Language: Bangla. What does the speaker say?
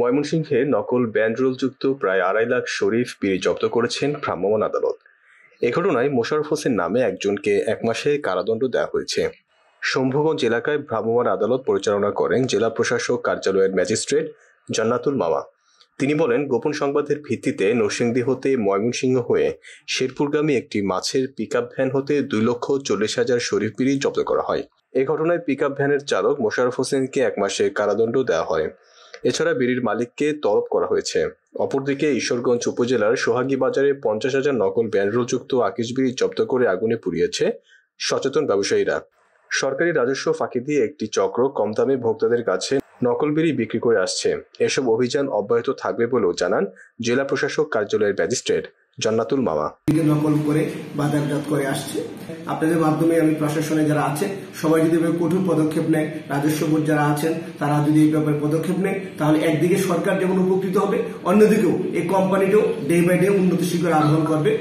ময়মনসিংহে নকল ব্যান্ডরোলযুক্ত প্রায় আড়াই লাখ শরীফ বিড়ি জব্দ করেছেন ভ্রাম্যমাণ আদালত এ ঘটনায় মোশারফ হোসেন নামে একজনকে এক মাসে কারাদণ্ড দেওয়া হয়েছে শম্ভুগঞ্জ এলাকায় ভ্রাম্যমাণ আদালত পরিচালনা করেন জেলা প্রশাসক কার্যালয়ের ম্যাজিস্ট্রেট জান্নাতুল মামা তিনি বলেন গোপন সংবাদের ভিত্তিতে নরসিংদী হতে ময়মনসিংহ হয়ে শেরপুরগামী একটি মাছের পিকআপ ভ্যান হতে দুই লক্ষ চল্লিশ হাজার শরীফ বিড়ি জব্দ করা হয় এ ঘটনায় পিকআপ ভ্যানের চালক মোশারফ হোসেনকে এক মাসে কারাদণ্ড দেওয়া হয় এছাড়া বিড়ির মালিককে তলব করা হয়েছে অপরদিকে ঈশ্বরগঞ্জ উপজেলার সোহাগী বাজারে পঞ্চাশ হাজার নকল ব্যানরোলযুক্ত আকিশ বিড়ি জব্দ করে আগুনে পুড়িয়েছে সচেতন ব্যবসায়ীরা সরকারি রাজস্ব ফাঁকি দিয়ে একটি চক্র কম দামে ভোক্তাদের কাছে নকল বিড়ি বিক্রি করে আসছে এসব অভিযান অব্যাহত থাকবে বলেও জানান জেলা প্রশাসক কার্যালয়ের ম্যাজিস্ট্রেট জান্নাতুল মামা নকল করে বাজারজাত করে আসছে আপনাদের মাধ্যমে আমি প্রশাসনে যারা আছে সবাই যদি কঠোর পদক্ষেপ নেয় রাজস্ব বোর্ড যারা আছেন তারা যদি এই ব্যাপারে পদক্ষেপ নেয় তাহলে একদিকে সরকার যেমন উপকৃত হবে অন্যদিকেও এই কোম্পানিটাও ডে বাই ডে উন্নতি শিখর আরোহণ করবে